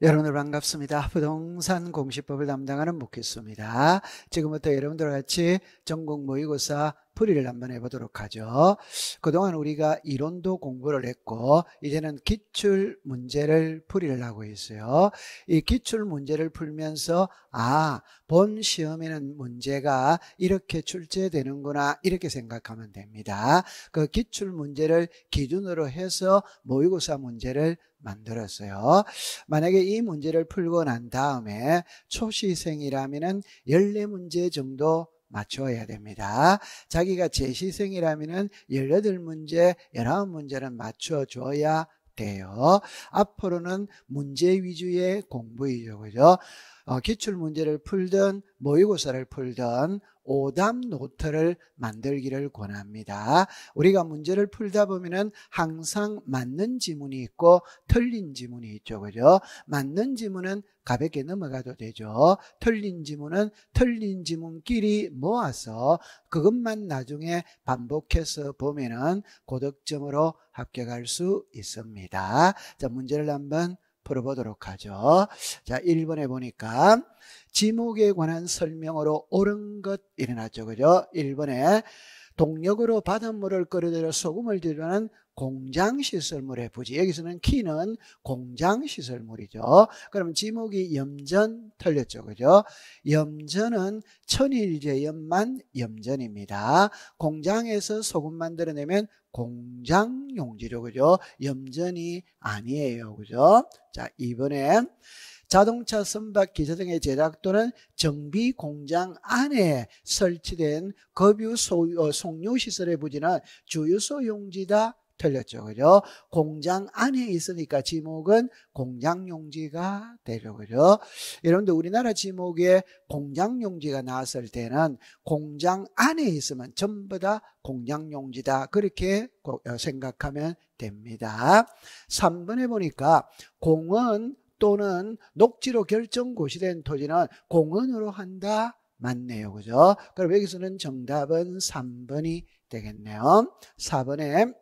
여러분들 반갑습니다. 부동산 공시법을 담당하는 목회수입니다. 지금부터 여러분들 같이 전국 모의고사 풀이를 한번 해보도록 하죠. 그동안 우리가 이론도 공부를 했고 이제는 기출 문제를 풀이를 하고 있어요. 이 기출 문제를 풀면서 아, 본 시험에는 문제가 이렇게 출제되는구나 이렇게 생각하면 됩니다. 그 기출 문제를 기준으로 해서 모의고사 문제를 만들었어요. 만약에 이 문제를 풀고 난 다음에 초시생이라면 14문제 정도 맞춰야 됩니다. 자기가 제시생이라면 18문제, 19문제는 맞춰줘야 돼요. 앞으로는 문제 위주의 공부이죠. 그죠? 어, 기출 문제를 풀든 모의고사를 풀든 오답 노트를 만들기를 권합니다. 우리가 문제를 풀다 보면은 항상 맞는 지문이 있고 틀린 지문이 있죠. 그죠? 맞는 지문은 가볍게 넘어가도 되죠. 틀린 지문은 틀린 지문끼리 모아서 그것만 나중에 반복해서 보면은 고득점으로 합격할 수 있습니다. 자, 문제를 한번 풀어보도록 하죠. 자, 1번에 보니까 지목에 관한 설명으로 옳은 것 일어났죠. 그죠? 1번에 동력으로 바닷물을 끌어들여 소금을 제조하는 공장시설물의 부지. 여기서는 키는 공장시설물이죠. 그럼 지목이 염전 틀렸죠. 그죠? 염전은 천일제 염만 염전입니다. 공장에서 소금 만들어내면 공장용지죠. 그죠? 염전이 아니에요. 그죠? 자, 이번에 자동차 선박 기사등의 제작 또는 정비 공장 안에 설치된 급유 어, 송유 시설의 부지는 주유소 용지다 틀렸죠. 그죠? 공장 안에 있으니까 지목은 공장 용지가 되죠. 그죠? 여러분들 우리나라 지목에 공장 용지가 나왔을 때는 공장 안에 있으면 전부 다 공장 용지다. 그렇게 어, 생각하면 됩니다. 3번에 보니까 공은 또는 녹지로 결정 고시된 토지는 공원으로 한다. 맞네요. 그죠? 그럼 여기서는 정답은 3번이 되겠네요. 4번에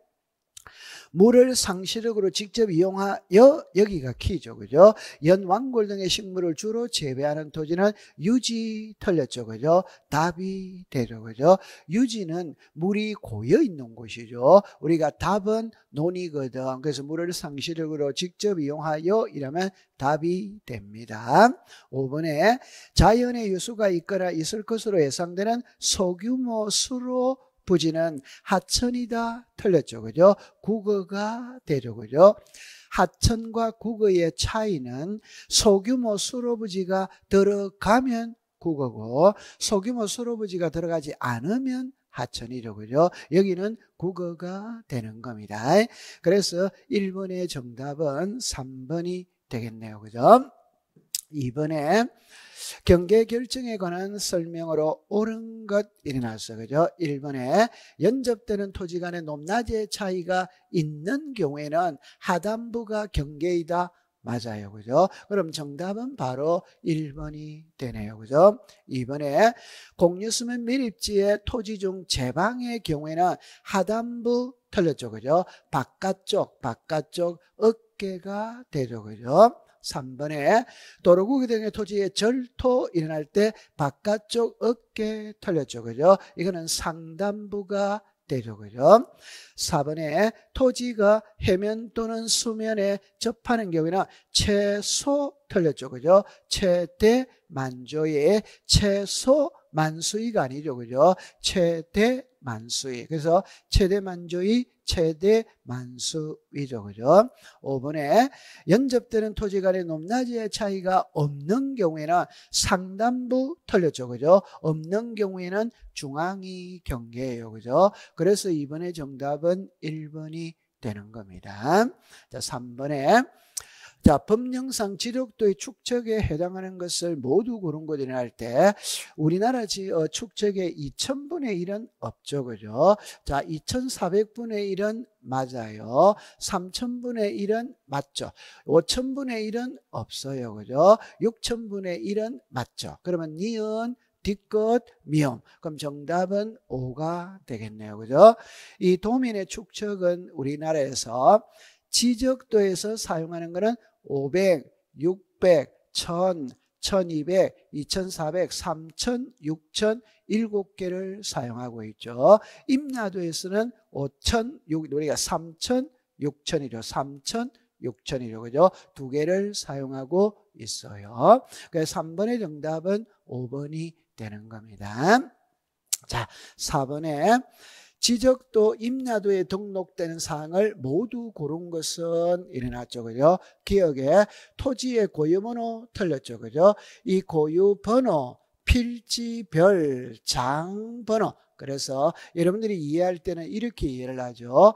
물을 상시력으로 직접 이용하여 여기가 키죠. 그죠? 연완골 등의 식물을 주로 재배하는 토지는 유지 털렸죠. 그죠? 답이 되죠. 그죠? 유지는 물이 고여 있는 곳이죠. 우리가 답은 논이거든. 그래서 물을 상시력으로 직접 이용하여 이러면 답이 됩니다. 5번에 자연의 유수가 있거나 있을 것으로 예상되는 소규모 수로 부지는 하천이다 틀렸죠. 그죠? 국어가 되죠. 그죠? 하천과 국어의 차이는 소규모 수로부지가 들어가면 국어고 소규모 수로부지가 들어가지 않으면 하천이죠. 그죠? 여기는 국어가 되는 겁니다. 그래서 1번의 정답은 3번이 되겠네요. 그죠? 2번에 경계 결정에 관한 설명으로 옳은 것 일어났어. 그죠? 1번에 연접되는 토지 간의 높낮이의 차이가 있는 경우에는 하단부가 경계이다. 맞아요. 그죠? 그럼 정답은 바로 1번이 되네요. 그죠? 2번에 공유수면 밀입지의 토지 중 제방의 경우에는 하단부 틀렸죠. 그죠? 바깥쪽, 바깥쪽 어깨가 되죠. 그죠? 3번에 도로구기 등의 토지의 절토 일어날 때 바깥쪽 어깨 털렸죠. 그죠? 이거는 상단부가 되죠. 그죠? 4번에 토지가 해면 또는 수면에 접하는 경우에는 최소 털렸죠. 그죠? 최대 만조의 최소 만수위가 아니죠. 그죠? 최대 만수위. 그래서 최대 만조의 최대 만수위죠. 그죠? 5번에 연접되는 토지 간의 높낮이의 차이가 없는 경우에는 상단부 털렸죠. 그죠? 없는 경우에는 중앙이 경계예요. 그죠? 그래서 이번에 정답은 1번이 되는 겁니다. 자, 3번에 자, 법령상 지력도의 축적에 해당하는 것을 모두 고른 것이라 할때 우리나라 지, 어, 축적의 2천분의 1은 없죠. 그죠? 자, 2,400분의 1은 맞아요. 3천분의 1은 맞죠. 5천분의 1은 없어요. 그죠? 6천분의 1은 맞죠. 그러면 니은 뒷끝 미음. 그럼 정답은 5가 되겠네요. 그죠? 이 도민의 축적은 우리나라에서 지적도에서 사용하는 것은 500, 600, 1000, 1200, 2400, 3000, 6000, 7개를 사용하고 있죠. 임나도에서는 5000, 우리가 3000, 6000이죠. 3000, 6천이죠. 그죠? 두 개를 사용하고 있어요. 그래서 3번의 정답은 5번이 되는 겁니다. 자, 4번에 지적도 임야도에 등록되는 사항을 모두 고른 것은 이어났죠 그죠? 기억에 토지의 고유 번호 틀렸죠. 그죠? 이 고유 번호, 필지별, 장 번호. 그래서 여러분들이 이해할 때는 이렇게 이해를 하죠.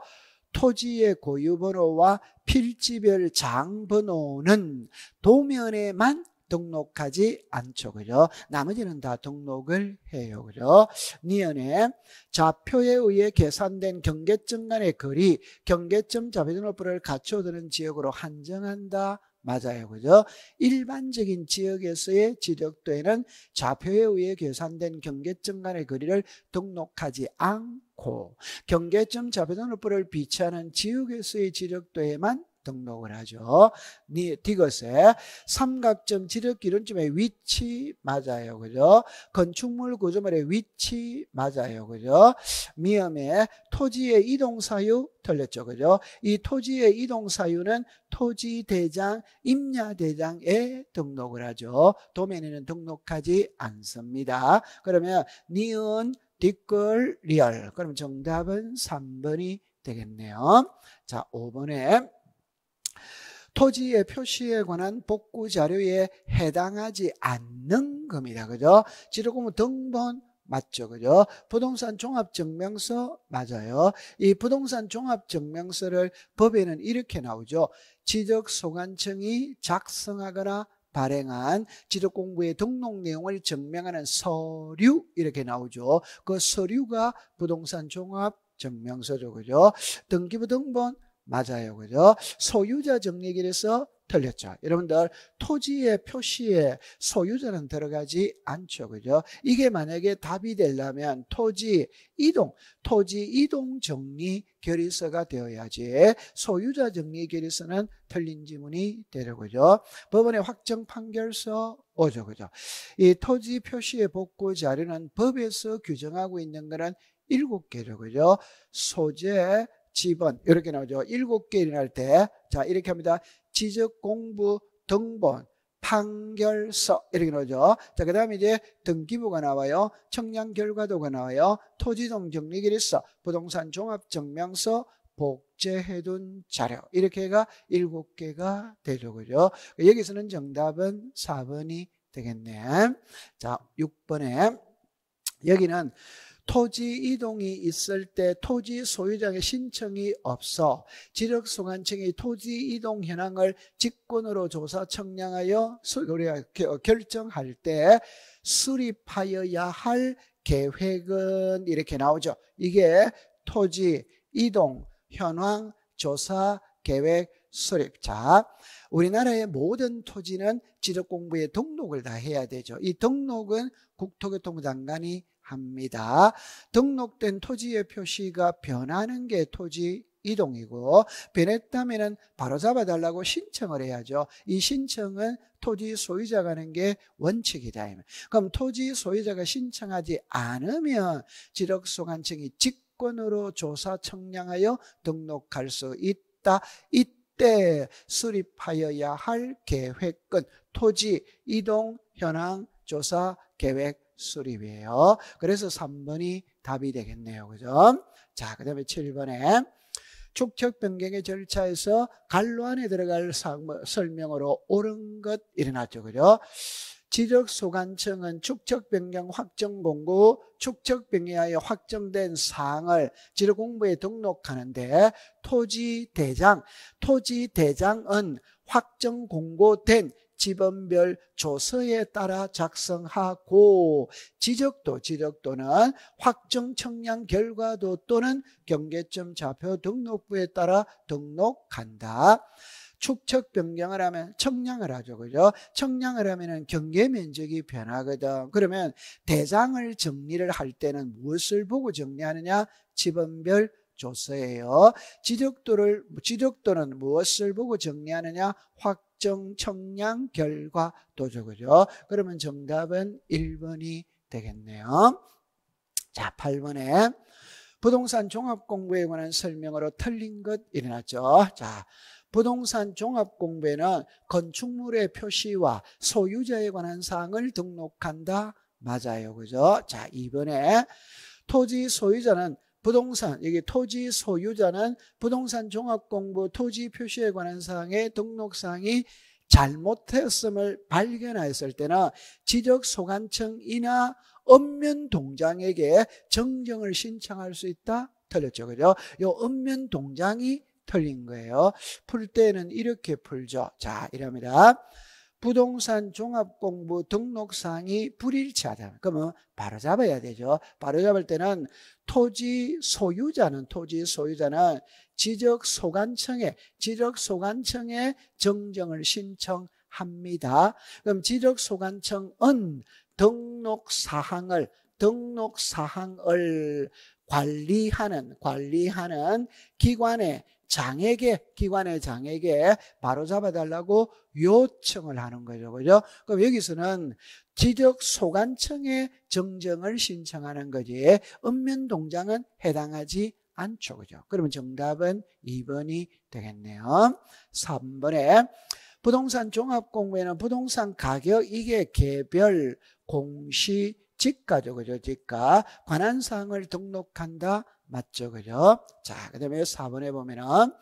토지의 고유 번호와 필지별 장 번호는 도면에만 등록하지 않죠. 그죠? 나머지는 다 등록을 해요. 그죠? 니은에 좌표에 의해 계산된 경계점 간의 거리, 경계점 좌표등록부를 갖춰드는 지역으로 한정한다. 맞아요. 그죠? 일반적인 지역에서의 지적도에는 좌표에 의해 계산된 경계점 간의 거리를 등록하지 않고 경계점 좌표등록부를 비치하는 지역에서의 지적도에만 등록을 하죠. 디귿의 삼각점 지름길은쯤에 위치 맞아요. 그죠? 건축물 구조물의 위치 맞아요. 그죠? 미음의 토지의 이동 사유 틀렸죠. 그죠? 이 토지의 이동 사유는 토지 대장, 임야 대장에 등록을 하죠. 도면에는 등록하지 않습니다. 그러면 니은 뒷글 리얼. 그럼 정답은 3번이 되겠네요. 자, 5번에 토지의 표시에 관한 복구 자료에 해당하지 않는 겁니다. 그죠? 지르고무 등본 맞죠. 그죠? 부동산 종합증명서 맞아요. 이 부동산 종합증명서를 법에는 이렇게 나오죠. 지적소관청이 작성하거나 발행한 지적공부의 등록 내용을 증명하는 서류 이렇게 나오죠. 그 서류가 부동산 종합 증명서죠. 그죠? 등기부 등본 맞아요. 그죠? 소유자 정리길에서 틀렸죠. 여러분들 토지의 표시에 소유자는 들어가지 않죠. 그죠? 이게 만약에 답이 되려면 토지 이동, 토지 이동 정리 결의서가 되어야지 소유자 정리 결의서는 틀린 지문이 되려 그죠? 법원의 확정 판결서 오죠. 그죠? 이 토지 표시의 복구 자료는 법에서 규정하고 있는 거는 일곱 개죠. 그죠? 소재, 지번 이렇게 나오죠. 일곱 개 일어날 때자 이렇게 합니다. 지적 공부 등본 판결서 이렇게 나오죠. 자, 그 다음에 이제 등기부가 나와요. 청량 결과도가 나와요. 토지동 정리 기일서, 부동산 종합 증명서, 복제해둔 자료. 이렇게가 일곱 개가 되죠. 그죠? 여기서는 정답은 4번이 되겠네. 자, 6번에 여기는 토지 이동이 있을 때 토지 소유자의 신청이 없어 지력소관청이 토지 이동 현황을 직권으로 조사 청량하여 우리가 어, 결정할 때 수립하여야 할 계획은 이렇게 나오죠. 이게 토지 이동 현황 조사 계획 수립. 자, 우리나라의 모든 토지는 지적공부에 등록을 다 해야 되죠. 이 등록은 국토교통부 장관이 합니다. 등록된 토지의 표시가 변하는 게 토지 이동이고 변했다면 바로 잡아달라고 신청을 해야죠. 이 신청은 토지 소유자가 하는 게 원칙이다. 그럼 토지 소유자가 신청하지 않으면 지력소관청이 직권으로 조사 청량하여 등록할 수 있다. 이때 수립하여야 할 계획은 토지 이동 현황 조사 계획 수립이에요. 그래서 3번이 답이 되겠네요. 그죠? 자, 그 다음에 7번에 축척 변경의 절차에서 갈로안에 들어갈 설명으로 옳은 것 일어났죠. 그죠? 지적소관청은 축척변경 확정공고, 축척변경하여 확정된 사항을 지적공부에 등록하는데 토지대장, 토지대장은 확정공고된 지번별 조서에 따라 작성하고 지적도 지적도는 확정 청량 결과도 또는 경계점 좌표 등록부에 따라 등록한다. 축척 변경을 하면 청량을 하죠. 그죠? 청량을 하면은 경계 면적이 변하거든. 그러면 대장을 정리를 할 때는 무엇을 보고 정리하느냐? 지번별 조서예요. 지적도를 지적도는 무엇을 보고 정리하느냐? 확 합정, 청량, 결과, 도적이죠. 그러면 정답은 1번이 되겠네요. 자, 8번에 부동산 종합 공부에 관한 설명으로 틀린 것 일어났죠. 자, 부동산 종합 공부에는 건축물의 표시와 소유자에 관한 사항을 등록한다. 맞아요. 그죠? 자, 이번에 토지 소유자는 부동산, 여기 토지 소유자는 부동산 종합공부 토지 표시에 관한 사항의 등록사항이 잘못했음을 발견하였을 때나 지적 소관청이나 읍면동장에게 정정을 신청할 수 있다? 틀렸죠. 그죠? 요 읍면동장이 틀린 거예요. 풀 때는 이렇게 풀죠. 자, 이럽니다. 부동산 종합공부 뭐 등록사항이 불일치하다. 그러면 바로 잡아야 되죠. 바로 잡을 때는 토지 소유자는 토지 소유자는 지적 소관청에 지적 소관청에 정정을 신청합니다. 그럼 지적 소관청은 등록 사항을 등록 사항을 관리하는 관리하는 기관에 장에게 기관의 장에게 바로잡아 달라고 요청을 하는 거죠. 그죠? 그럼 여기서는 지적 소관청에 정정을 신청하는 거지 읍면 동장은 해당하지 않죠. 그죠? 그러면 정답은 2번이 되겠네요. 3번에 부동산 종합공매는 부동산 가격 이게 개별 공시 지가죠. 그죠? 지가 관한 사항을 등록한다 맞죠? 그죠? 자, 그 다음에 4번에 보면은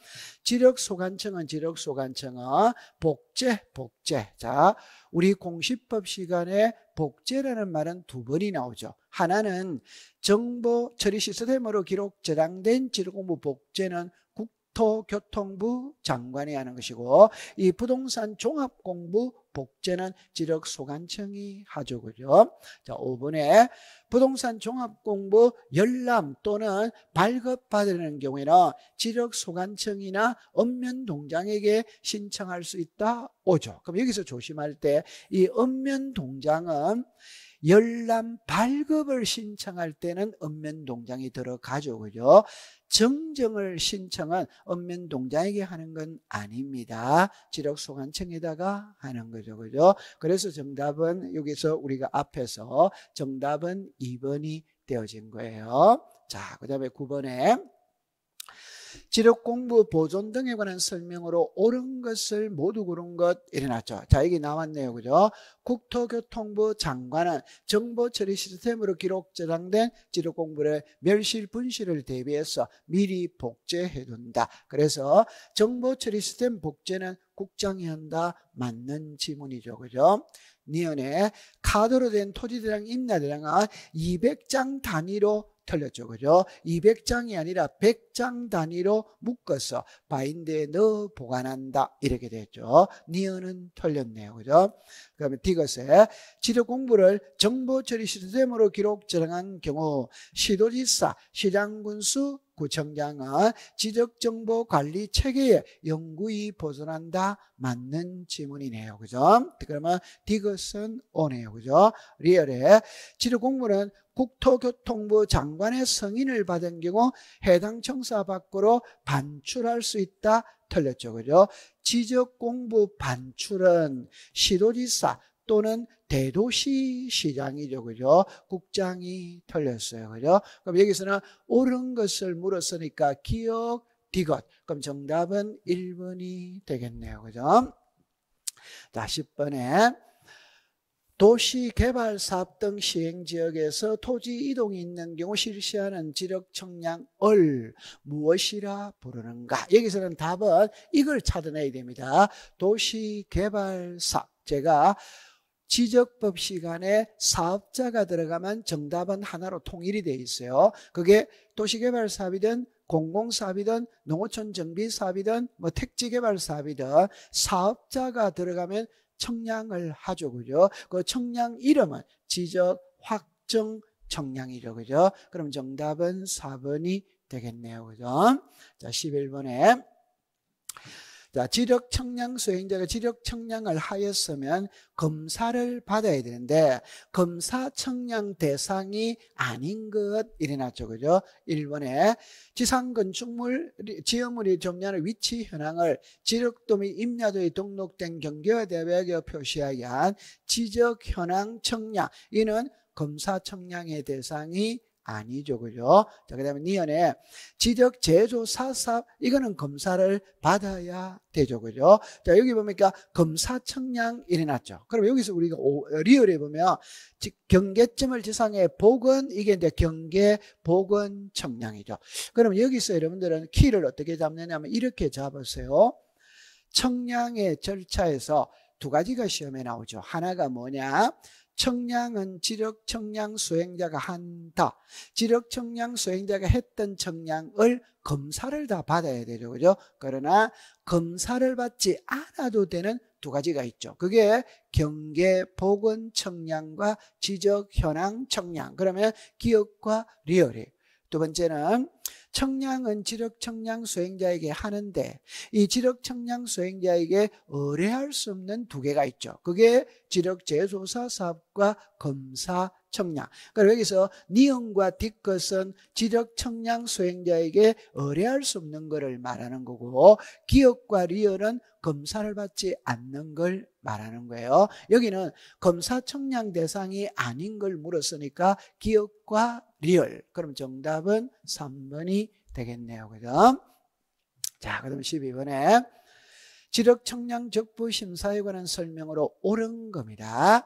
지력소관청은 지력소관청은 복제, 복제. 자, 우리 공시법 시간에 복제라는 말은 두 번이 나오죠. 하나는 정보 처리 시스템으로 기록 저장된 지력공부 복제는 국토교통부 장관이 하는 것이고 이 부동산 종합공부 복제는 지력소관청이 하죠. 그죠? 자, 5번에 부동산 종합공부 열람 또는 발급받는 경우에는 지력소관청이나 읍면동장에게 신청할 수 있다. 오죠. 그럼 여기서 조심할 때 이 읍면동장은 열람 발급을 신청할 때는 읍면동장이 들어가죠. 그죠? 정정을 신청은 읍면동장에게 하는 건 아닙니다. 지력소관청에다가 하는 거죠. 그죠? 그래서 정답은 여기서 우리가 앞에서 정답은 2번이 되어진 거예요. 자, 그 다음에 9번에 지력 공부 보존 등에 관한 설명으로 옳은 것을 모두 고른 것 일어났죠. 자, 여기 나왔네요. 그죠? 국토교통부 장관은 정보 처리 시스템으로 기록 저장된 지력 공부를 멸실 분실을 대비해서 미리 복제해 둔다. 그래서 정보 처리 시스템 복제는 국장이 한다. 맞는 지문이죠. 그죠? 니언에 카드로 된 토지 대량 임야 대량은 200장 단위로 틀렸죠. 그죠? 200장이 아니라 100장 단위로 묶어서 바인드에 넣어 보관한다. 이렇게 되죠 니어는 틀렸네요. 그죠? 그다음에 디귿에 지도 공부를 정보 처리 시스템으로 기록 저장한 경우 시도지사, 시장군수, 구청장은 지적정보 관리 체계에 영구히 보존한다. 맞는 지문이네요. 그죠? 그러면 디귿은 오네요. 그죠? 리얼에 지도 공부는 국토교통부 장관의 승인을 받은 경우 해당 청사 밖으로 반출할 수 있다 틀렸죠. 그죠? 지적공부 반출은 시도지사 또는 대도시 시장이죠. 그죠? 국장이 틀렸어요. 그죠? 그럼 여기서는 옳은 것을 물었으니까 기억, 디귿. 그럼 정답은 1번이 되겠네요. 그죠? 자, 10번에 도시 개발 사업 등 시행 지역에서 토지 이동이 있는 경우 실시하는 지력 청량을 무엇이라 부르는가? 여기서는 답은 이걸 찾아내야 됩니다. 도시 개발 사업. 제가 지적법 시간에 사업자가 들어가면 정답은 하나로 통일이 돼 있어요. 그게 도시개발 사업이든 공공사업이든 농어촌 정비 사업이든 뭐 택지개발 사업이든 사업자가 들어가면 청량을 하죠. 그죠? 그 청량 이름은 지적 확정 청량이죠. 그죠? 그럼 정답은 4번이 되겠네요. 그죠? 자, 11번에 자, 지력 청량 수행자가 지력 청량을 하였으면 검사를 받아야 되는데 검사 청량 대상이 아닌 것 일어났죠. 그죠? 1번에 지상 건축물 지형물이 점유하는 위치 현황을 지력도 및 임야도에 등록된 경계와 대회에 비표시하기위한 지적 현황 청량 이는 검사 청량의 대상이 아니죠. 그죠? 자, 그 다음에 니언에 지적 제조 사사 이거는 검사를 받아야 되죠. 그죠? 자, 여기 보니까 검사 청량 일어났죠. 그럼 여기서 우리가 리얼에 보면 경계점을 지상에 복은 이게 이제 경계 복은 청량이죠. 그럼 여기서 여러분들은 키를 어떻게 잡느냐면 이렇게 잡으세요. 청량의 절차에서 두 가지가 시험에 나오죠. 하나가 뭐냐? 청량은 지력 청량 수행자가 한다. 지력 청량 수행자가 했던 청량을 검사를 다 받아야 되죠. 그죠? 그러나 검사를 받지 않아도 되는 두 가지가 있죠. 그게 경계 복원 청량과 지적 현황 청량. 그러면 기억과 리얼이. 두 번째는 청량은 지력 청량 수행자에게 하는데 이 지력 청량 수행자에게 의뢰할 수 없는 두 개가 있죠. 그게 지력 재조사 사업과 검사 청량. 그리고 그러니까 여기서 니은과 디것은지력 청량 수행자에게 의뢰할 수 없는 것을 말하는 거고 기억과 리을은 검사를 받지 않는 걸 말하는 거예요. 여기는 검사 청량 대상이 아닌 걸 물었으니까 기억과 리을. 그럼 정답은 3번이 되겠네요. 그죠? 자, 그다 12번에 지력 청량 적부 심사에 관한 설명으로 옳은 겁니다.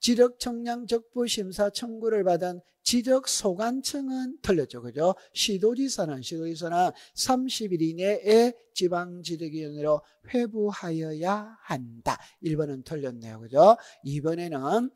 지적 청량 적부 심사 청구를 받은 지적 소관청은 틀렸죠. 그죠? 시도지사는 시도지사는 30일 이내에 지방지적위원회로 회부하여야 한다. 1번은 틀렸네요. 그죠? 2번에는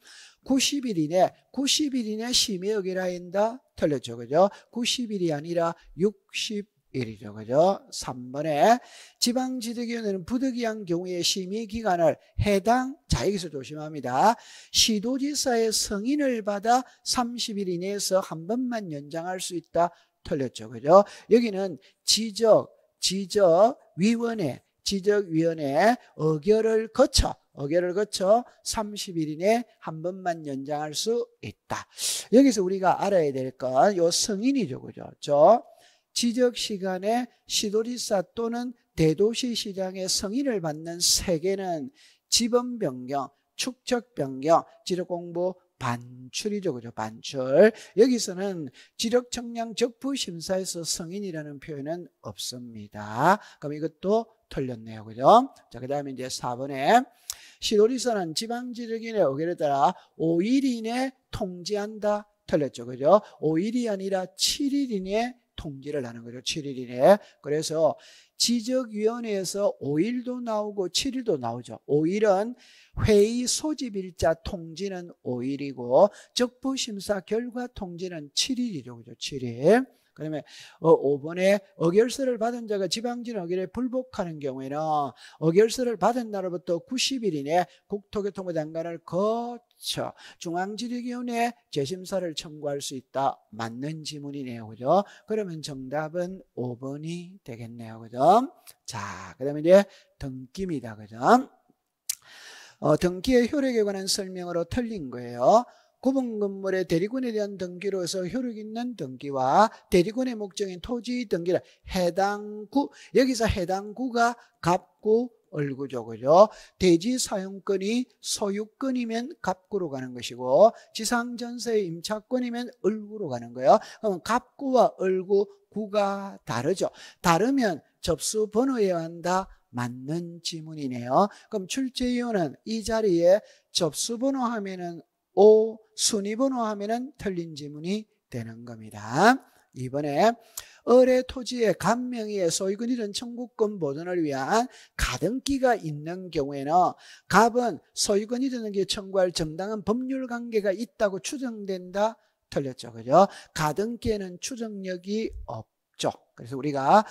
90일 이내 90일 이내 심의 의결하인다. 틀렸죠. 그죠? 90일이 아니라 60 1이죠. 그죠? 3번에 지방지대기원회는 부득이한 경우에 심의 기간을 해당, 자, 여기서 조심합니다. 시도지사의 승인을 받아 30일 이내에서 한 번만 연장할 수 있다. 틀렸죠. 그죠? 여기는 지적, 지적위원회, 지적위원회 의결을 거쳐 어개를 거쳐 30일 이내 한 번만 연장할 수 있다. 여기서 우리가 알아야 될 건 요 승인이죠. 그죠? 저 지적 시간에 시도리사 또는 대도시 시장의 승인을 받는 세 개는 지번 변경, 축적 변경, 지적 공부 반출이죠. 그죠? 반출. 여기서는 지력 청량 적부 심사에서 승인이라는 표현은 없습니다. 그럼 이것도 틀렸네요. 그죠? 자, 그 다음에 이제 4번에 시도리사는 지방지력인의 의견에 따라 5일 이내 통지한다. 틀렸죠. 그죠? 5일이 아니라 7일 이내 통지를 하는 거죠. 7일 이내. 에 그래서 지적위원회에서 5일도 나오고 7일도 나오죠. 5일은 회의 소집일자 통지는 5일이고 적부심사 결과 통지는 7일이죠. 그죠. 7일. 그다음에 5번에 어, 어결서를 받은 자가 지방진 어결에 불복하는 경우에는 어결서를 받은 날로부터 90일 이내 국토교통부 장관을 거쳐 그렇죠. 중앙지리기운에 재심사를 청구할 수 있다. 맞는 지문이네요. 그죠? 그러면 정답은 5번이 되겠네요. 그죠? 자, 그 다음에 이제 등기입니다. 그죠? 어, 등기의 효력에 관한 설명으로 틀린 거예요. 구분 건물의 대리군에 대한 등기로서 효력 있는 등기와 대리군의 목적인 토지 등기를 해당 구 여기서 해당 구가 갑구 얼구죠. 그죠? 대지 사용권이 소유권이면 갑구로 가는 것이고 지상전세 임차권이면 얼구로 가는 거예요. 그럼 갑구와 얼구 구가 다르죠. 다르면 접수 번호에 한다. 맞는 지문이네요. 그럼 출제위원은 이 자리에 접수번호 하면은 O, 순위번호 하면은 틀린 지문이 되는 겁니다. 이번에 을의 토지에 간명이에 소유권 이런 청구권 보존을 위한 가등기가 있는 경우에는 갑은 소유권이든는게 청구할 정당한 법률 관계가 있다고 추정된다. 틀렸죠. 그죠? 가등기에는 추정력이 없죠. 그래서 우리가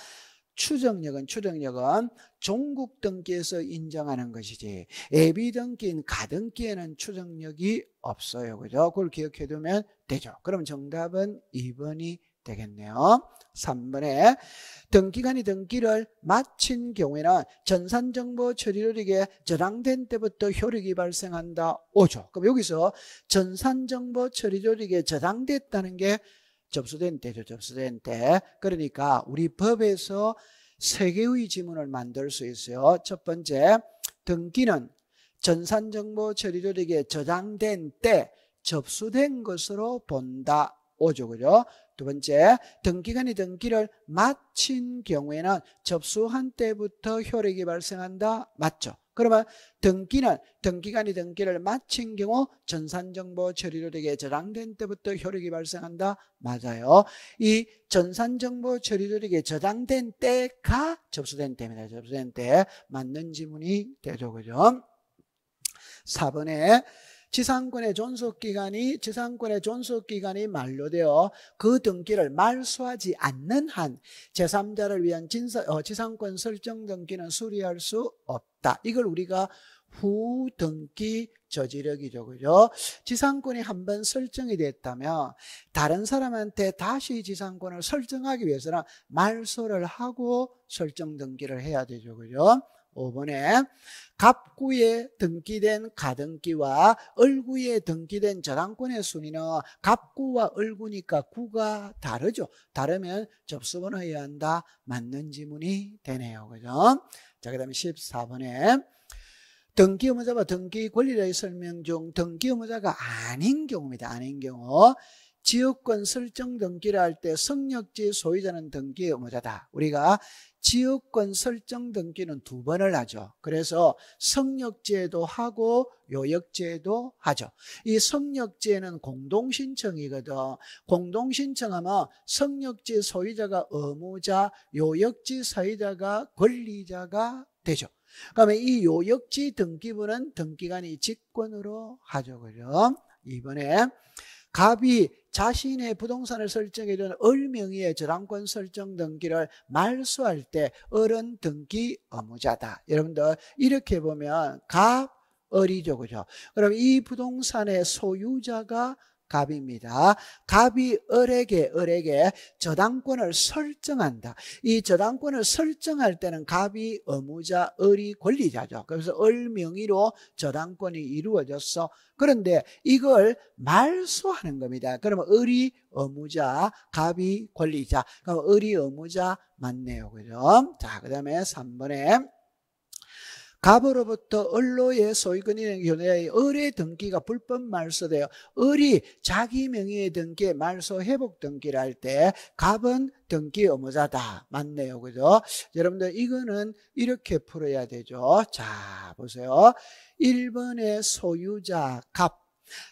추정력은 추정력은 종국 등기에서 인정하는 것이지 예비 등기인 가등기에는 추정력이 없어요. 그죠? 그걸 기억해 두면 되죠. 그럼 정답은 2번이 되겠네요. 3번에 등기관이 등기를 마친 경우에는 전산정보 처리료력에 저당된 때부터 효력이 발생한다. 5죠. 그럼 여기서 전산정보 처리료력에 저당됐다는 게 접수된 때죠. 접수된 때. 그러니까 우리 법에서 세 개의 지문을 만들 수 있어요. 첫 번째, 등기는 전산정보 처리조력에 저장된 때 접수된 것으로 본다. 오죠, 그죠? 두 번째, 등기관이 등기를 마친 경우에는 접수한 때부터 효력이 발생한다. 맞죠? 그러면 등기는 등기간이 등기를 마친 경우 전산정보 처리료력에 저장된 때부터 효력이 발생한다. 맞아요. 이 전산정보 처리료력에 저장된 때가 접수된 때입니다. 접수된 때 맞는 지문이 되죠. 그죠? 4번에 지상권의 존속기간이 지상권의 존속기간이 만료되어 그 등기를 말소하지 않는 한 제3자를 위한 진사, 어, 지상권 설정 등기는 수리할 수 없다. 이걸 우리가 후등기 저지력이죠. 그죠? 지상권이 한번 설정이 됐다면 다른 사람한테 다시 지상권을 설정하기 위해서는 말소를 하고 설정 등기를 해야 되죠. 그죠? 5번에 갑구에 등기된 가등기와 을구에 등기된 저당권의 순위는 갑구와 을구니까 구가 다르죠. 다르면 접수번호 해야 한다. 맞는 지문이 되네요. 그죠? 자, 그 다음에 14번에 등기 의무자와 등기 권리자의 설명 중 등기 의무자가 아닌 경우입니다. 아닌 경우. 지역권 설정 등기를 할 때 성역지 소유자는 등기 의무자다. 우리가 지역권 설정 등기는 두 번을 하죠. 그래서 성역제도 하고 요역제도 하죠. 이 성역제는 공동신청이거든. 공동신청하면 성역제 소유자가 의무자, 요역지 소유자가 권리자가 되죠. 그러면 이 요역지 등기부는 등기관이 직권으로 하죠. 그죠? 이번에 갑이 자신의 부동산을 설정해 주는 을명의의 저당권 설정 등기를 말소할 때 어른 등기 의무자다. 여러분들 이렇게 보면 갑어리죠 그죠? 그럼 이 부동산의 소유자가 갑입니다. 갑이 을에게 을에게 저당권을 설정한다. 이 저당권을 설정할 때는 갑이 의무자, 을이 권리자죠. 그래서 을 명의로 저당권이 이루어졌어. 그런데 이걸 말소하는 겁니다. 그러면 을이 의무자, 갑이 권리자. 그럼 을이 의무자 맞네요. 그죠? 자, 그다음에 3번에 갑으로부터 을로의 소유권인 견해의 을의 등기가 불법 말소되어 을이 자기 명의의 등기에 말소 회복 등기를 할때 갑은 등기 의무자다. 맞네요. 그죠? 여러분들 이거는 이렇게 풀어야 되죠. 자, 보세요. 1번의 소유자 갑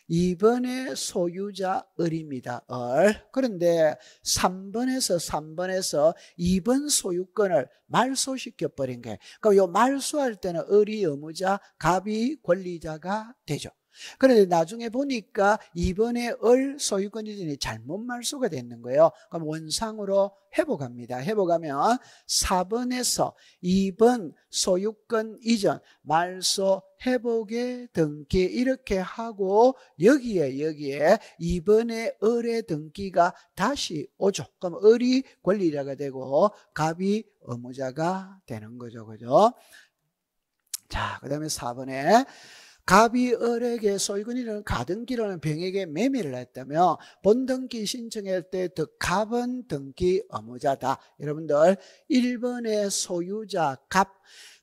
2번의 소유자 을입니다. 을. 그런데 3번에서 3번에서 2번 소유권을 말소시켜 버린 게, 그럼 그러니까 요 말소할 때는 을이 의무자, 갑이 권리자가 되죠. 그런데 나중에 보니까 이번에 을 소유권이전이 잘못 말소가 됐는 거예요. 그럼 원상으로 회복합니다. 회복하면 4번에서 2번 소유권 이전 말소 회복의 등기 이렇게 하고 여기에 여기에 2번의 을의 등기가 다시 오죠. 그럼 을이 권리자가 되고 갑이 의무자가 되는 거죠. 그죠? 자, 그 다음에 4번에 갑이 을에게 소유권이라 가등기라는 병에게 매매를 했다며 본등기 신청할 때더 갑은 등기 의무자다. 여러분들 1번의 소유자 갑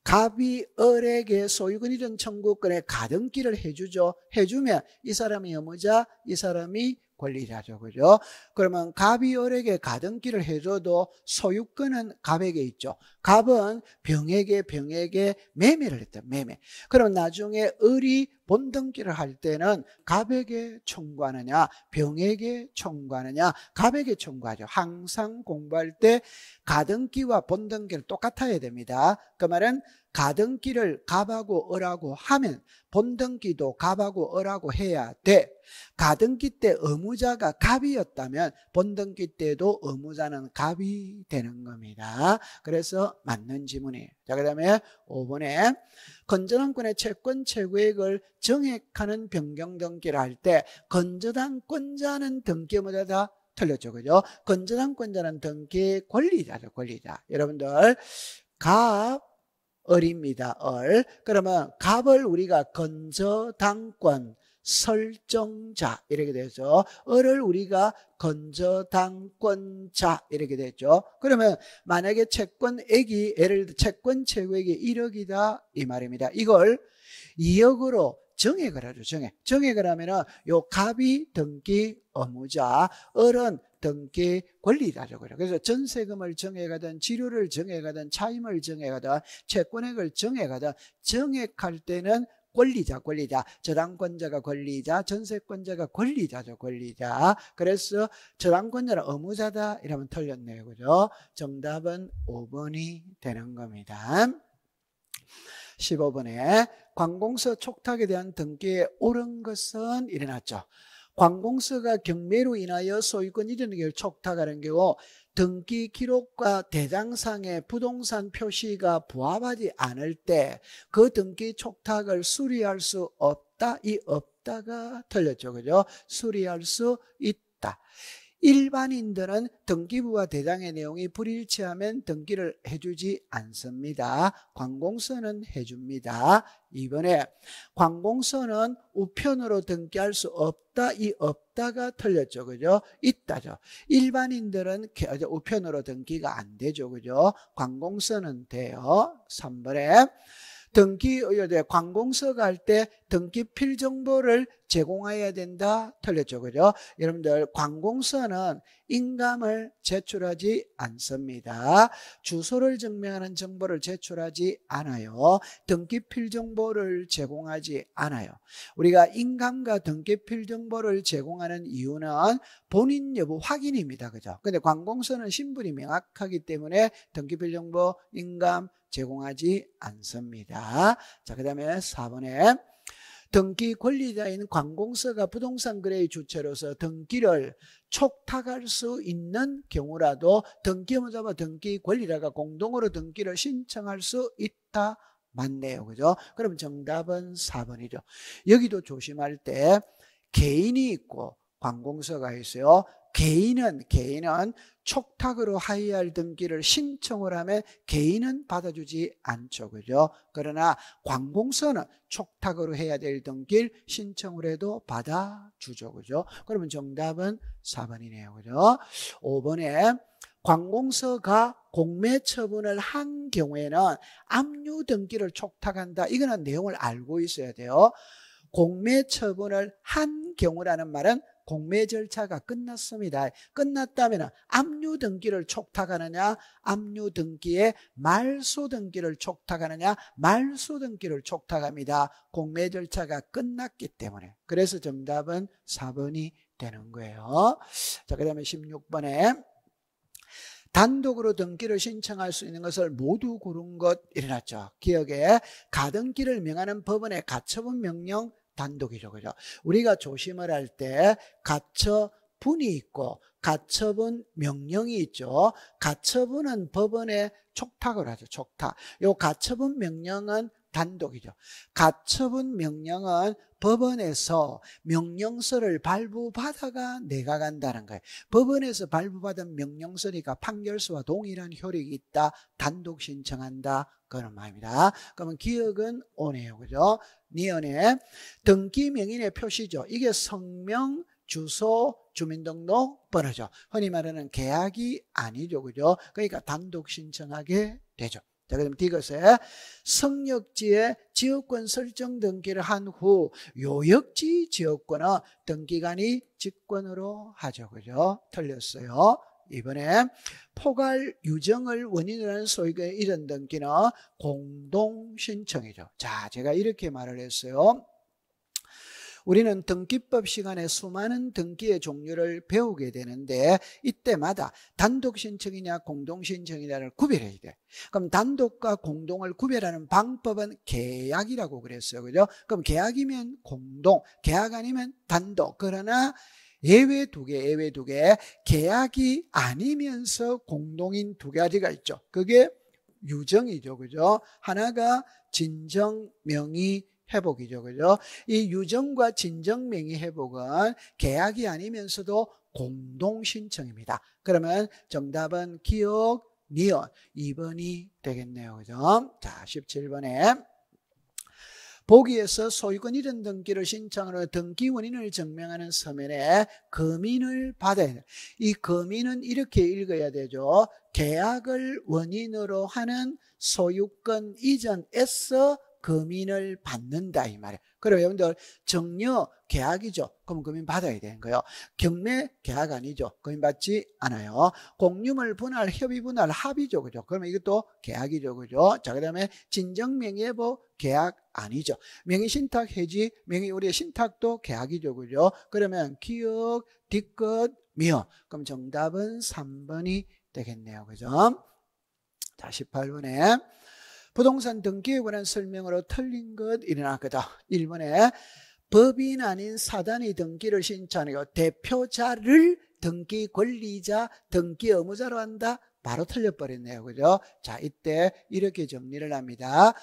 갑이 을에게 소유권이든 청구권의 가등기를 해주죠. 해주면 이 사람이 의무자, 이 사람이 권리자죠. 그죠? 그러면 갑이을에게 가등기를 해줘도 소유권은 갑에게 있죠. 갑은 병에게 병에게 매매를 했다. 매매. 그럼 나중에 을이 본등기를 할 때는 갑에게 청구하느냐 병에게 청구하느냐 갑에게 청구하죠. 항상 공부할 때 가등기와 본등기를 똑같아야 됩니다. 그 말은 가등기를 갑하고 을하고 하면 본등기도 갑하고 을하고 해야 돼. 가등기 때 의무자가 갑이었다면 본등기 때도 의무자는 갑이 되는 겁니다. 그래서 맞는 지문이에요. 자, 그 다음에 5번에 건전한권의 채권 최고액을 정액하는 변경 등기를 할 때 건전한권자는 등기 의무자다. 틀렸죠. 그죠? 건전한권자는 등기 권리자죠. 권리자. 여러분들 갑 을입니다. 을. 그러면 갑을 우리가 건저당권 설정자 이렇게 되죠. 을을 우리가 건저당권자 이렇게 되죠. 그러면 만약에 채권액이 예를 들어 채권 최고액이 1억이다 이 말입니다. 이걸 2억으로 정액을 하죠. 정액. 정액을 하면은 요 갑이 등기 의무자, 을은 등기 권리다라고 그래요. 그래서 전세금을 정액하든 치료를 정액하든 차임을 정액하든 채권액을 정액하든 정액할 때는 권리자, 권리자. 저당권자가 권리자, 전세권자가 권리자죠, 권리자. 그래서 저당권자는 의무자다 이러면 틀렸네요. 그죠? 정답은 5번이 되는 겁니다. 15번에 관공서 촉탁에 대한 등기에 옳은 것은 일어났죠. 관공서가 경매로 인하여 소유권 이전 경우 촉탁하는 경우 등기 기록과 대장상의 부동산 표시가 부합하지 않을 때 그 등기 촉탁을 수리할 수 없다. 이 없다가 틀렸죠. 그죠? 수리할 수 있다. 일반인들은 등기부와 대장의 내용이 불일치하면 등기를 해주지 않습니다. 관공서는 해줍니다. 이번에 관공서는 우편으로 등기할 수 없다. 이 없다가 틀렸죠. 그죠? 있다죠. 일반인들은 우편으로 등기가 안 되죠. 그죠? 관공서는 돼요. 3번에 등기의료대 어, 네, 관공서 갈 때 등기 필 정보를 제공해야 된다 틀렸죠 그죠 여러분들 관공서는 인감을 제출하지 않습니다 주소를 증명하는 정보를 제출하지 않아요 등기 필 정보를 제공하지 않아요 우리가 인감과 등기 필 정보를 제공하는 이유는 본인 여부 확인입니다 그죠 근데 관공서는 신분이 명확하기 때문에 등기 필 정보 인감 제공하지 않습니다. 자, 그 다음에 4번에 등기 권리자인 관공서가 부동산 거래의 주체로서 등기를 촉탁할 수 있는 경우라도 등기무자와 등기 권리자가 공동으로 등기를 신청할 수 있다. 맞네요. 그죠? 그럼 정답은 4번이죠. 여기도 조심할 때 개인이 있고 관공서가 있어요. 개인은 개인은 촉탁으로 하이알 등기를 신청을 하면 개인은 받아주지 않죠. 그죠? 그러나 관공서는 촉탁으로 해야 될 등기를 신청을 해도 받아주죠. 그죠? 그러면 정답은 4번이네요. 그죠? 5번에 관공서가 공매 처분을 한 경우에는 압류 등기를 촉탁한다. 이거는 내용을 알고 있어야 돼요. 공매 처분을 한 경우라는 말은 공매 절차가 끝났습니다. 끝났다면 압류 등기를 촉탁하느냐 압류 등기에 말소 등기를 촉탁하느냐 말소 등기를 촉탁합니다. 공매 절차가 끝났기 때문에 그래서 정답은 4번이 되는 거예요. 자, 그 다음에 16번에 단독으로 등기를 신청할 수 있는 것을 모두 고른 것 일어났죠. 기억에 가등기를 명하는 법원의 가처분 명령 단독이죠. 그죠? 우리가 조심을 할 때 가처분이 있고 가처분 명령이 있죠. 가처분은 법원에 촉탁을 하죠. 촉탁. 요 가처분 명령은 단독이죠. 가처분 명령은 법원에서 명령서를 발부받아가 내가 간다는 거예요. 법원에서 발부받은 명령서니까 판결서와 동일한 효력이 있다. 단독 신청한다. 그런 말입니다. 그러면 기억은 오네요. 그죠? 니언의 등기 명인의 표시죠. 이게 성명, 주소, 주민등록 번호죠. 흔히 말하는 계약이 아니죠. 그죠? 그러니까 단독 신청하게 되죠. 자, 그럼 디귿에 성역지의 지역권 설정 등기를 한 후 요역지 지역권은 등기관이 직권으로 하죠. 그죠? 틀렸어요. 이번에 포괄 유정을 원인으로 하는 소위의 이런 등기는 공동 신청이죠. 자, 제가 이렇게 말을 했어요. 우리는 등기법 시간에 수많은 등기의 종류를 배우게 되는데 이때마다 단독 신청이냐 공동 신청이냐를 구별해야 돼. 그럼 단독과 공동을 구별하는 방법은 계약이라고 그랬어요. 그죠? 그럼 계약이면 공동, 계약 아니면 단독. 그러나 예외 두 개, 예외 두 개. 계약이 아니면서 공동인 두 가지가 있죠. 그게 유정이죠. 그죠? 하나가 진정 명의 회복이죠. 그죠? 이 유정과 진정명의 회복은 계약이 아니면서도 공동 신청입니다. 그러면 정답은 기억, 니은 2번이 되겠네요. 그죠? 자, 17번에 보기에서 소유권 이전 등기를 신청으로 등기 원인을 증명하는 서면에 금인을 받아야 돼. 이 금인은 이렇게 읽어야 되죠. 계약을 원인으로 하는 소유권 이전에서 금인을 받는다 이 말이에요. 그럼 여러분들 정려 계약이죠. 그럼 금인 받아야 되는 거예요. 경매 계약 아니죠. 금인 받지 않아요. 공유물 분할, 협의 분할, 합의죠. 그죠? 그러면 이것도 계약이죠. 그죠? 자, 그다음에 진정 명예보 계약 아니죠. 명의 신탁 해지, 명의 우리의 신탁도 계약이죠. 그죠? 그러면 기억, 뒤끝, 미어. 그럼 정답은 3번이 되겠네요. 그죠? 자, 18번에 부동산 등기에 관한 설명으로 틀린 것 일어나 거다. 1번에 법인 아닌 사단이 등기를 신청하고 대표자를 등기 권리자, 등기 의무자로 한다. 바로 틀려버렸네요. 그죠? 자, 이때 이렇게 정리를 합니다.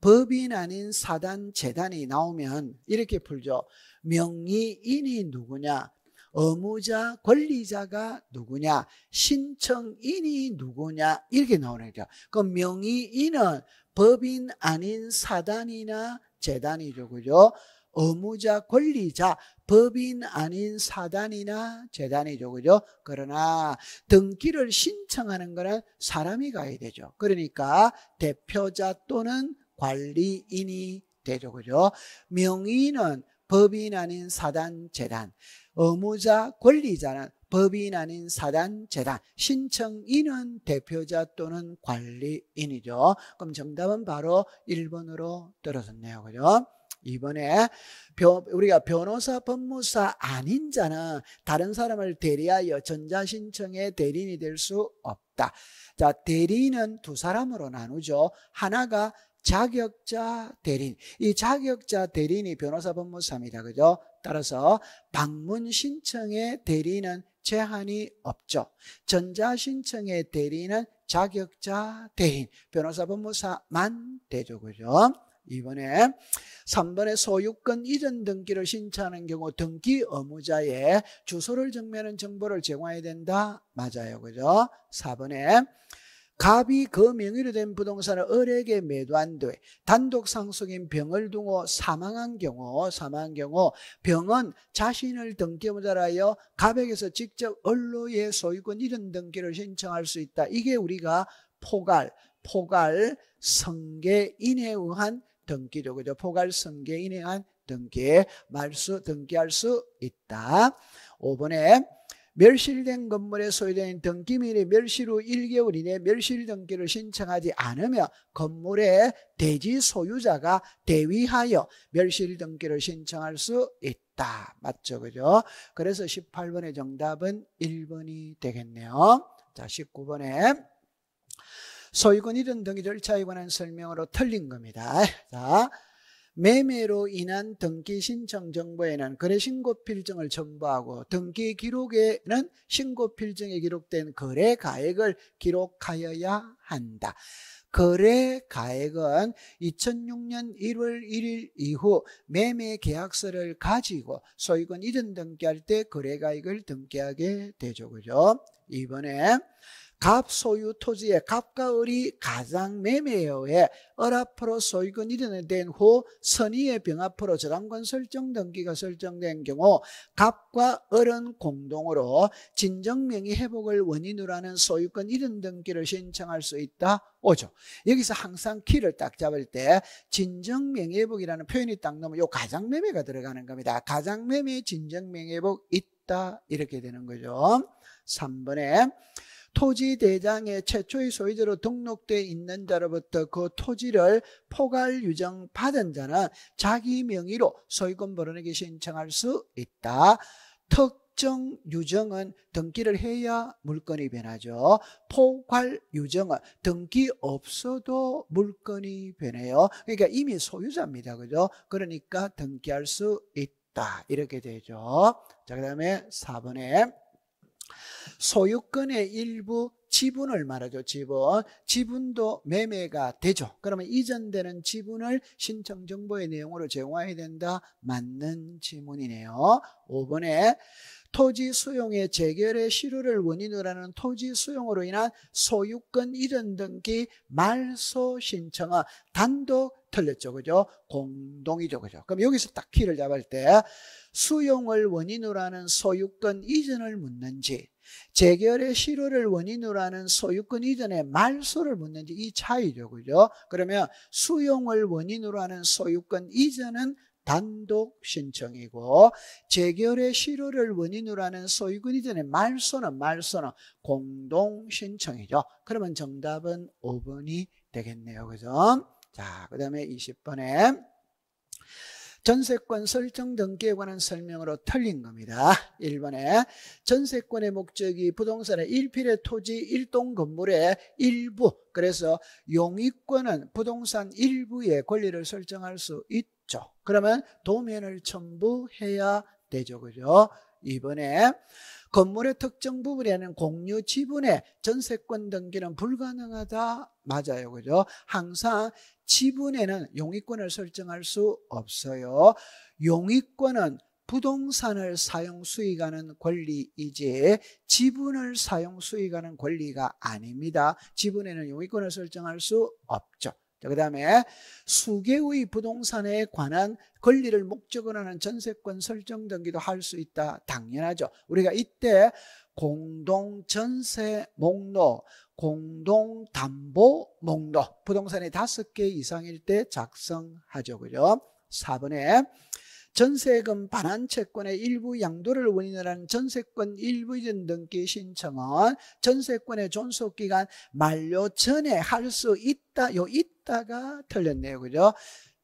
법인 아닌 사단, 재단이 나오면 이렇게 풀죠. 명의인이 누구냐? 의무자, 권리자가 누구냐, 신청인이 누구냐, 이렇게 나오는 거죠. 그 명의인은 법인 아닌 사단이나 재단이죠. 그죠? 의무자, 권리자, 법인 아닌 사단이나 재단이죠. 그죠? 그러나 등기를 신청하는 거는 사람이 가야 되죠. 그러니까 대표자 또는 관리인이 되죠. 그죠? 명의는 법인 아닌 사단 재단, 의무자 권리자는 법인 아닌 사단 재단, 신청인은 대표자 또는 관리인이죠. 그럼 정답은 바로 1번으로 떨어졌네요. 그죠? 이번에 우리가 변호사, 법무사 아닌 자는 다른 사람을 대리하여 전자신청의 대리인이 될 수 없다. 자, 대리인은 두 사람으로 나누죠. 하나가 자격자 대리인. 이 자격자 대리인이 변호사 법무사입니다. 그죠? 따라서 방문 신청의 대리인은 제한이 없죠. 전자 신청의 대리인은 자격자 대리인, 변호사 법무사만 되죠. 그죠? 이번에 3번의 소유권 이전 등기를 신청하는 경우 등기 의무자의 주소를 증명하는 정보를 제공해야 된다. 맞아요. 그죠? 4번에 갑이 거명의로 그 된 부동산을 을에게 매도한 뒤 단독 상속인 병을 두고 사망한 경우 사망한 경우 병은 자신을 등기부달하여 갑에게서 직접 을로의 소유권 이런 등기를 신청할 수 있다. 이게 우리가 포갈 포갈 성계인에 의한 등기죠. 그죠? 포괄 성계인에 의한 등기 말수 등기할 수 있다. 5번에 멸실된 건물에 소유된 등기밀이 멸실 후 1개월 이내 멸실 등기를 신청하지 않으며 건물의 대지 소유자가 대위하여 멸실 등기를 신청할 수 있다. 맞죠? 그죠? 그래서 18번의 정답은 1번이 되겠네요. 자, 19번에 소유권 이전 등기 절차에 관한 설명으로 틀린 겁니다. 자, 매매로 인한 등기 신청 정보에는 거래 신고 필증을 첨부하고 등기 기록에는 신고 필증에 기록된 거래 가액을 기록하여야 한다. 거래 가액은 2006년 1월 1일 이후 매매 계약서를 가지고 소유권 이전 등기할 때 거래 가액을 등기하게 되죠. 그죠? 이번에 갑 소유 토지의 갑과 을이 가장 매매에 의해 을 앞으로 소유권이 이전된 후 선의의 병 앞으로 저당권 설정 등기가 설정된 경우 갑과 을은 공동으로 진정명의 회복을 원인으로 하는 소유권 이전 등기를 신청할 수 있다. 오죠. 여기서 항상 키를 딱 잡을 때진정명의회복이라는 표현이 딱 넘어 요 가장매매가 들어가는 겁니다. 가장매매 진정명의회복 있다 이렇게 되는 거죠. 3번에 토지 대장의 최초의 소유자로 등록돼 있는 자로부터 그 토지를 포괄 유정 받은 자는 자기 명의로 소유권 번원에게 신청할 수 있다. 특정 유정은 등기를 해야 물건이 변하죠. 포괄 유정은 등기 없어도 물건이 변해요. 그러니까 이미 소유자입니다. 그죠? 그러니까 등기할 수 있다. 이렇게 되죠. 자, 그 다음에 4번에 소유권의 일부 지분을 말하죠. 지분. 지분도 매매가 되죠. 그러면 이전되는 지분을 신청 정보의 내용으로 제공해야 된다. 맞는 지문이네요. 5번에 토지 수용의 재결의 실효를 원인으로 하는 토지 수용으로 인한 소유권 이전 등기 말소 신청은 단독 틀렸죠. 그죠? 공동이죠. 그죠? 그럼 여기서 딱 키를 잡을 때 수용을 원인으로 하는 소유권 이전을 묻는지 재결의 실효를 원인으로 하는 소유권 이전의 말소를 묻는지 이 차이죠. 그죠? 그러면 수용을 원인으로 하는 소유권 이전은 단독 신청이고 재결의 실효를 원인으로 하는 소유권 이전의 말소는 말소는 공동 신청이죠. 그러면 정답은 5번이 되겠네요. 그죠? 자, 그 다음에 20번에 전세권 설정 등기에 관한 설명으로 틀린 겁니다. 1번에 전세권의 목적이 부동산의 일필의 토지 1동 건물의 일부 그래서 용익권은 부동산 일부의 권리를 설정할 수 있죠. 그러면 도면을 첨부해야 되죠. 그죠? 2번에 건물의 특정 부분에는 공유 지분의 전세권 등기는 불가능하다. 맞아요. 그죠? 항상 지분에는 용의권을 설정할 수 없어요. 용의권은 부동산을 사용 수익하는 권리이지 지분을 사용 수익하는 권리가 아닙니다. 지분에는 용의권을 설정할 수 없죠. 그 다음에 수개의 부동산에 관한 권리를 목적으로 하는 전세권 설정 등기도 할 수 있다. 당연하죠. 우리가 이때 공동 전세 목록, 공동담보 목록 부동산에 다섯 개 이상일 때 작성하죠. 그죠? 4번에 전세금 반환 채권의 일부 양도를 원인으로 하 전세권 일부 이전 등기 신청은 전세권의 존속 기간 만료 전에 할 수 있다. 요 있다가 틀렸네요. 그죠?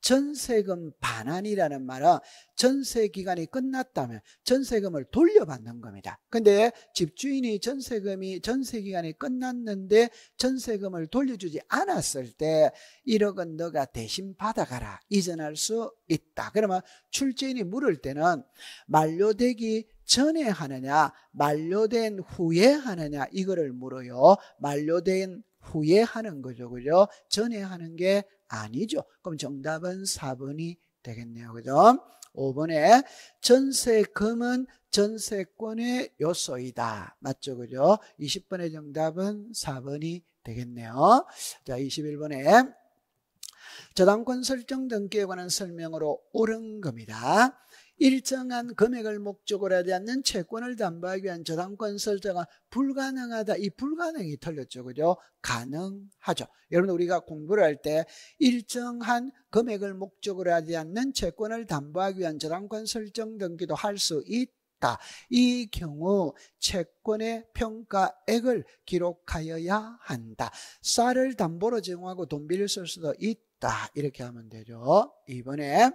전세금 반환이라는 말은 전세 기간이 끝났다면 전세금을 돌려받는 겁니다. 근데 집주인이 전세금이 전세 기간이 끝났는데 전세금을 돌려주지 않았을 때 1억은 너가 대신 받아가라. 이전할 수 있다. 그러면 출제인이 물을 때는 만료되기 전에 하느냐, 만료된 후에 하느냐, 이거를 물어요. 만료된 후에 하는 거죠. 그죠? 전에 하는 게 아니죠. 그럼 정답은 4번이 되겠네요. 그죠? 5번에 전세금은 전세권의 요소이다. 맞죠? 그죠? 20번의 정답은 4번이 되겠네요. 자, 21번에 저당권 설정 등기에 관한 설명으로 옳은 겁니다. 일정한 금액을 목적으로 하지 않는 채권을 담보하기 위한 저당권 설정은 불가능하다. 이 불가능이 틀렸죠. 그죠? 가능하죠. 여러분 우리가 공부를 할 때 일정한 금액을 목적으로 하지 않는 채권을 담보하기 위한 저당권 설정 등기도 할 수 있다. 이 경우 채권의 평가액을 기록하여야 한다. 쌀을 담보로 제공하고 돈 빌릴 수도 있다. 없다. 이렇게 하면 되죠. 이번에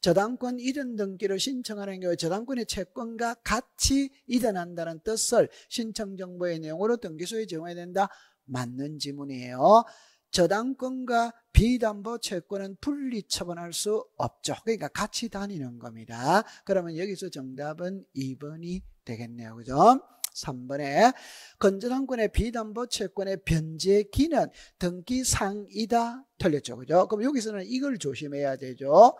저당권 이전 등기를 신청하는 경우 저당권의 채권과 같이 이전한다는 뜻을 신청 정보의 내용으로 등기소에 정해야 된다. 맞는 지문이에요. 저당권과 비담보 채권은 분리 처분할 수 없죠. 그러니까 같이 다니는 겁니다. 그러면 여기서 정답은 2번이 되겠네요. 그죠? 3번에 건전한권의 비담보 채권의 변제기는 등기상이다 틀렸죠. 그죠? 그럼 여기서는 이걸 조심해야 되죠.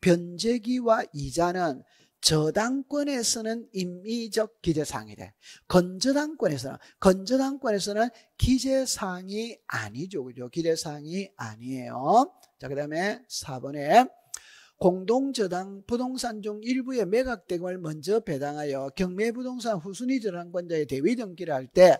변제기와 이자는 저당권에서는 임의적 기재사항이 돼. 건저당권에서는 건저당권에서는 기재사항이 아니죠. 그죠? 기재사항이 아니에요. 자, 그다음에 4번에 공동저당 부동산 중 일부의 매각대금을 먼저 배당하여 경매부동산 후순위 저당권자의 대위 등기를 할 때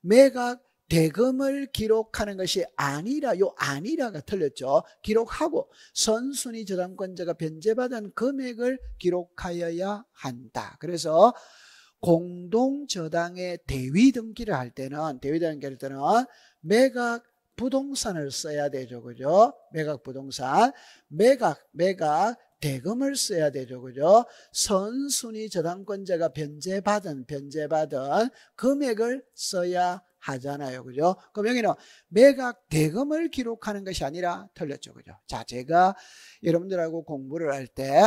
매각 대금을 기록하는 것이 아니라 요 아니라가 틀렸죠. 기록하고 선순위 저당권자가 변제받은 금액을 기록하여야 한다. 그래서 공동저당의 대위 등기를 할 때는 대위 등기를 할 때는 매각 부동산을 써야 되죠. 그죠? 매각 부동산. 매각, 매각, 대금을 써야 되죠. 그죠? 선순위 저당권자가 변제받은, 변제받은 금액을 써야 하잖아요. 그죠? 그럼 여기는 매각 대금을 기록하는 것이 아니라 틀렸죠. 그죠? 자, 제가 여러분들하고 공부를 할 때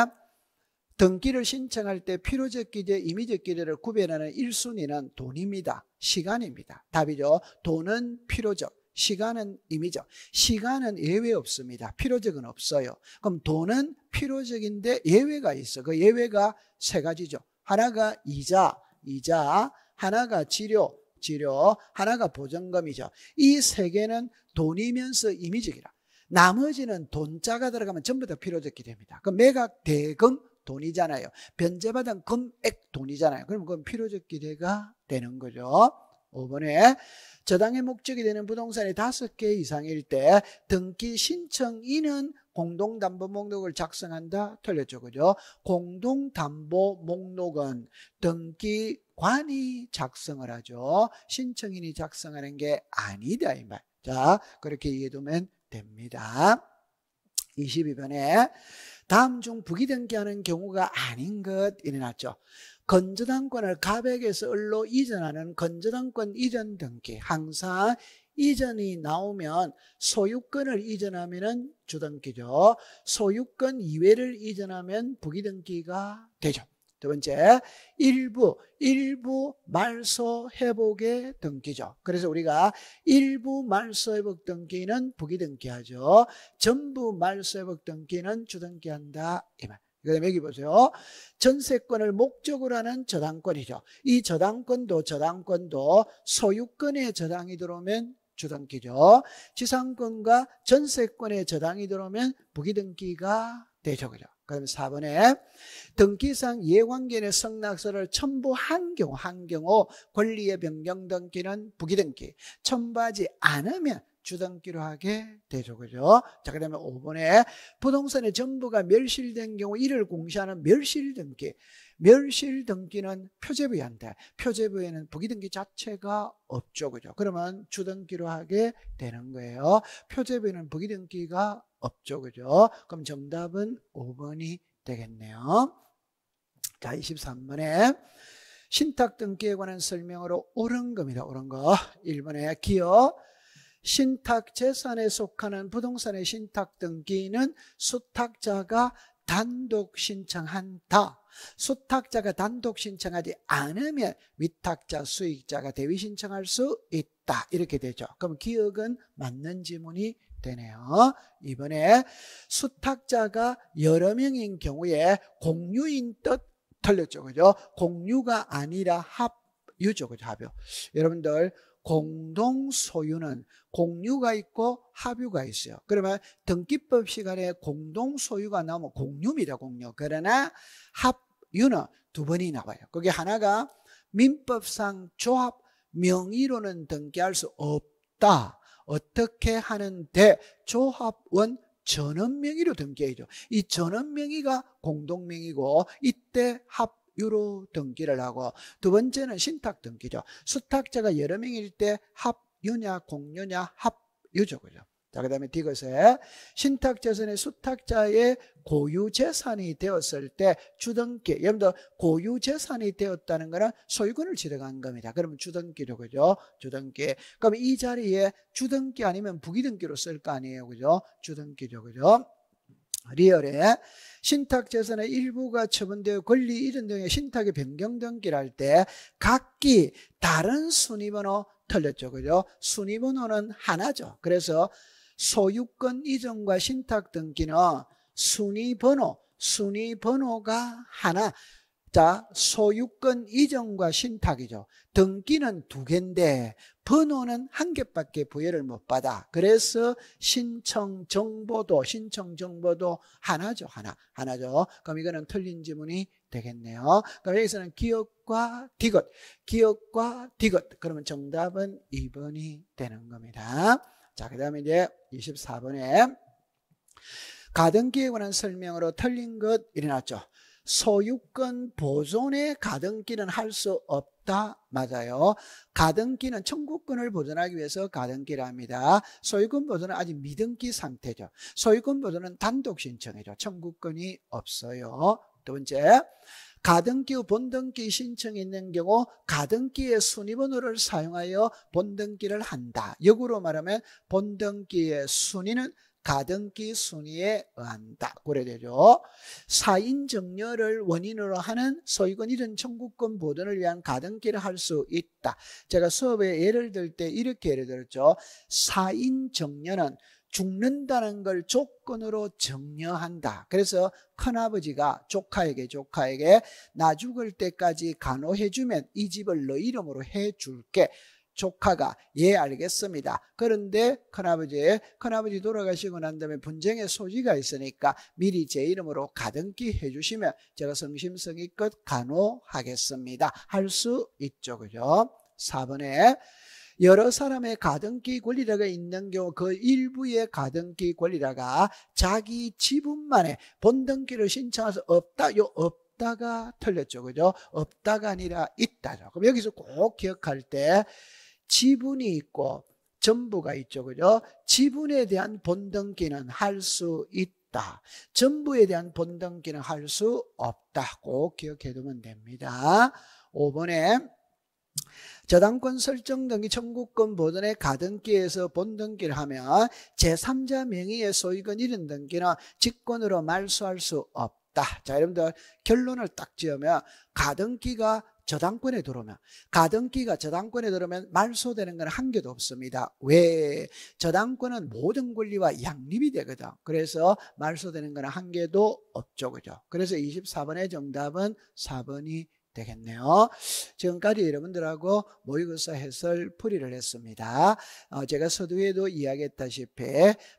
등기를 신청할 때 필요적 기재, 임의적 기재를 구별하는 1순위는 돈입니다. 시간입니다. 답이죠. 돈은 필요적, 시간은 임의죠. 시간은 예외 없습니다. 필요적은 없어요. 그럼 돈은 필요적인데 예외가 있어. 그 예외가 세 가지죠. 하나가 이자, 이자, 하나가 치료, 치료, 하나가 보증금이죠. 이 세 개는 돈이면서 임의적이라. 나머지는 돈자가 들어가면 전부 다 필요적이 됩니다. 그 매각 대금 돈이잖아요. 변제받은 금액 돈이잖아요. 그럼 그건 필요적 기대가 되는 거죠. 5번에 저당의 목적이 되는 부동산이 5개 이상일 때 등기 신청인은 공동담보 목록을 작성한다. 틀렸죠. 그죠? 공동담보 목록은 등기관이 작성을 하죠. 신청인이 작성하는 게 아니다. 이 말. 자, 그렇게 이해두면 됩니다. 22번에 다음 중 부기등기하는 경우가 아닌 것 일어났죠. 건전한권을 갑에게서 을로 이전하는 건전한권 이전 등기 항상 이전이 나오면 소유권을 이전하면 주등기죠. 소유권 이외를 이전하면 부기등기가 되죠. 두 번째, 일부, 일부 말소 회복의 등기죠. 그래서 우리가 일부 말소 회복 등기는 부기 등기하죠. 전부 말소 회복 등기는 주등기한다. 이말. 그다음에 여기 보세요. 전세권을 목적으로 하는 저당권이죠. 이 저당권도 저당권도 소유권의 저당이 들어오면 주등기죠. 지상권과 전세권의 저당이 들어오면 부기등기가 되죠. 그죠. 그다음 4번에 등기상 이관계의 승낙서를 첨부한 경우 한 경우 권리의 변경 등기는 부기등기 첨부하지 않으면 주등기로 하게 되죠. 그죠? 자, 그 다음에 5번에 부동산의 전부가 멸실된 경우 이를 공시하는 멸실등기. 멸실등기는 표제부의한데 표제부에는 부기등기 자체가 없죠. 그죠? 그러면 주등기로 하게 되는 거예요. 표제부에는 부기등기가 없죠. 그죠? 그럼 정답은 5번이 되겠네요. 자, 23번에 신탁 등기에 관한 설명으로 옳은 겁니다. 옳은 거. 1번에 기업 신탁 재산에 속하는 부동산의 신탁 등기는 수탁자가 단독 신청한다. 수탁자가 단독 신청하지 않으면 위탁자, 수익자가 대위 신청할 수 있다. 이렇게 되죠. 그럼 기억은 맞는 지문이 되네요. 이번에 수탁자가 여러 명인 경우에 공유인 뜻 틀렸죠. 그죠? 공유가 아니라 합 유죠. 그죠? 합요. 여러분들 공동 소유는 공유가 있고 합유가 있어요. 그러면 등기법 시간에 공동 소유가 나오면 공유입니다, 공유. 그러나 합유는 두 번이 나와요. 그게 하나가 민법상 조합 명의로는 등기할 수 없다. 어떻게 하는데 조합원 전원명의로 등기해야이 전원명의가 공동명의고 이때 합 유로 등기를 하고 두 번째는 신탁 등기죠. 수탁자가 여러 명일 때 합유냐 공유냐 합유죠. 그죠. 자, 그 다음에 디귿에 신탁재산의 수탁자의 고유재산이 되었을 때 주등기, 여러분들 고유재산이 되었다는 거는 소유권을 지정한 겁니다. 그러면 주등기죠, 그죠? 주등기. 그럼 이 자리에 주등기 아니면 부기등기로 쓸 거 아니에요, 그죠? 주등기죠, 그죠? 리얼에 신탁 재산의 일부가 처분되어 권리 이전 등의 신탁이 변경 등기를 할 때 각기 다른 순위번호 틀렸죠. 그죠? 순위번호는 하나죠. 그래서 소유권 이전과 신탁 등기는 순위번호, 순위번호가 하나, 자, 소유권 이전과 신탁이죠. 등기는 두 개인데 번호는 한 개밖에 부여를 못 받아. 그래서 신청 정보도 신청 정보도 하나죠. 하나. 하나죠. 그럼 이거는 틀린 지문이 되겠네요. 그럼 여기서는 기억과 디귿. 기억과 디귿. 그러면 정답은 2번이 되는 겁니다. 자, 그다음에 이제 24번에 가등기에 관한 설명으로 틀린 것 일어났죠. 소유권 보존의 가등기는 할 수 없다. 맞아요. 가등기는 청구권을 보존하기 위해서 가등기를 합니다. 소유권 보존은 아직 미등기 상태죠. 소유권 보존은 단독 신청이죠. 청구권이 없어요. 두 번째, 가등기 후 본등기 신청이 있는 경우 가등기의 순위번호를 사용하여 본등기를 한다. 역으로 말하면 본등기의 순위는 가등기 순위에 의한다. 고려되죠. 사인 정렬을 원인으로 하는 소유권 이런 청구권 보존을 위한 가등기를 할 수 있다. 제가 수업에 예를 들 때 이렇게 예를 들었죠. 사인 정렬은 죽는다는 걸 조건으로 정려한다. 그래서 큰아버지가 조카에게 조카에게 나 죽을 때까지 간호해주면 이 집을 너 이름으로 해줄게. 조카가 예 알겠습니다. 그런데 큰아버지 큰아버지 돌아가시고 난 다음에 분쟁의 소지가 있으니까 미리 제 이름으로 가등기 해주시면 제가 성심성의껏 간호하겠습니다. 할 수 있죠. 그죠? 4번에 여러 사람의 가등기 권리라가 있는 경우 그 일부의 가등기 권리라가 자기 지분만의 본등기를 신청해서 없다. 요 없다가 틀렸죠. 그죠? 없다가 아니라 있다죠. 그럼 여기서 꼭 기억할 때 지분이 있고 전부가 있죠. 그죠? 지분에 대한 본등기는 할 수 있다. 전부에 대한 본등기는 할 수 없다고 기억해 두면 됩니다. 5번에 저당권 설정 등기 청구권 보존의 가등기에서 본등기를 하면 제3자 명의의 소유권 이은 등기는 직권으로 말소할 수 없다. 자, 여러분들 결론을 딱 지으면 가등기가 저당권에 들어오면 가등기가 저당권에 들어오면 말소되는 건 한 개도 없습니다. 왜? 저당권은 모든 권리와 양립이 되거든. 그래서 말소되는 건 한 개도 없죠. 그죠? 그래서 24번의 정답은 4번이 되겠네요. 지금까지 여러분들하고 모의고사 해설 풀이를 했습니다. 어, 제가 서두에도 이야기했다시피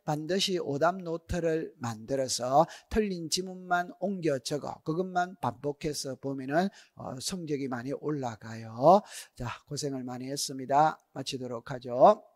반드시 오답 노트를 만들어서 틀린 지문만 옮겨 적어 그것만 반복해서 보면은 어, 성적이 많이 올라가요. 자, 고생을 많이 했습니다. 마치도록 하죠.